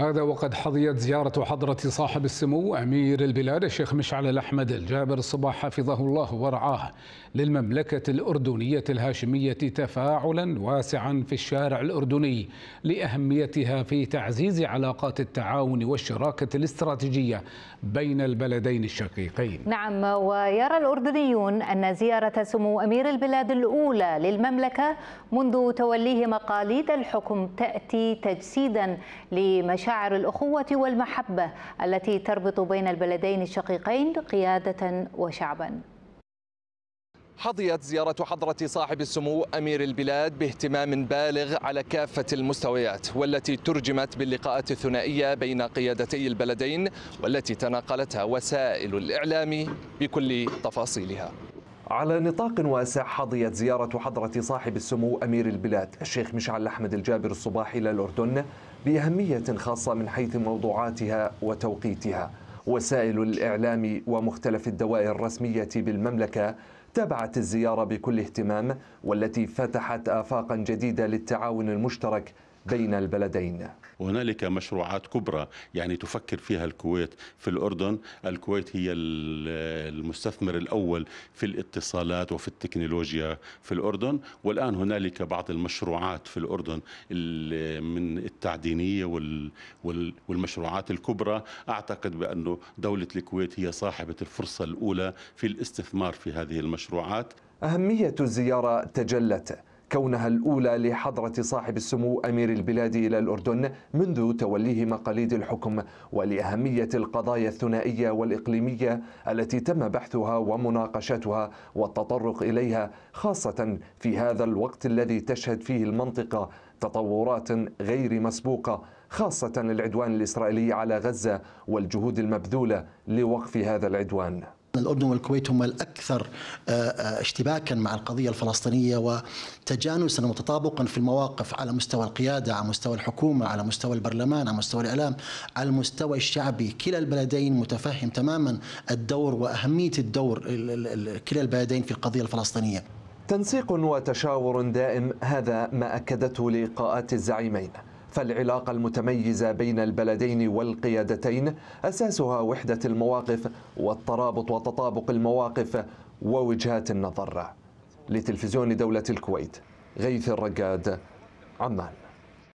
هذا وقد حظيت زيارة حضرة صاحب السمو أمير البلاد الشيخ مشعل الأحمد الجابر الصباح حفظه الله ورعاه للمملكة الأردنية الهاشمية تفاعلا واسعا في الشارع الأردني لأهميتها في تعزيز علاقات التعاون والشراكة الاستراتيجية بين البلدين الشقيقين نعم ويرى الأردنيون أن زيارة سمو أمير البلاد الأولى للمملكة منذ توليه مقاليد الحكم تأتي تجسيدا لمشاكل مشاعر الأخوة والمحبة التي تربط بين البلدين الشقيقين قيادة وشعبا حظيت زيارة حضرة صاحب السمو أمير البلاد باهتمام بالغ على كافة المستويات والتي ترجمت باللقاءات الثنائية بين قيادتي البلدين والتي تناقلتها وسائل الإعلام بكل تفاصيلها على نطاق واسع حظيت زيارة حضرة صاحب السمو أمير البلاد الشيخ مشعل أحمد الجابر الصباح إلى الأردن بأهمية خاصة من حيث موضوعاتها وتوقيتها وسائل الإعلام ومختلف الدوائر الرسمية بالمملكة تابعت الزيارة بكل اهتمام والتي فتحت آفاقا جديدة للتعاون المشترك بين البلدين هنالك مشروعات كبرى يعني تفكر فيها الكويت في الأردن الكويت هي المستثمر الأول في الاتصالات وفي التكنولوجيا في الأردن والآن هنالك بعض المشروعات في الأردن من التعدينية والمشروعات الكبرى أعتقد بأنه دولة الكويت هي صاحبة الفرصة الأولى في الاستثمار في هذه المشروعات أهمية الزيارة تجلت كونها الأولى لحضرة صاحب السمو أمير البلاد إلى الأردن منذ توليه مقاليد الحكم ولأهمية القضايا الثنائية والإقليمية التي تم بحثها ومناقشتها والتطرق إليها خاصة في هذا الوقت الذي تشهد فيه المنطقة تطورات غير مسبوقة خاصة العدوان الإسرائيلي على غزة والجهود المبذولة لوقف هذا العدوان الأردن والكويت هما الأكثر آه، آه، اشتباكا مع القضية الفلسطينية وتجانسا وتطابقا في المواقف على مستوى القيادة على مستوى الحكومة على مستوى البرلمان على مستوى الإعلام على المستوى الشعبي كلا البلدين متفهم تماما الدور وأهمية الدور كلا البلدين في القضية الفلسطينية تنسيق وتشاور دائم هذا ما أكدته لقاءات الزعيمين فالعلاقة المتميزة بين البلدين والقيادتين أساسها وحدة المواقف والترابط وتطابق المواقف ووجهات النظر لتلفزيون دولة الكويت غيث الرقاد عمان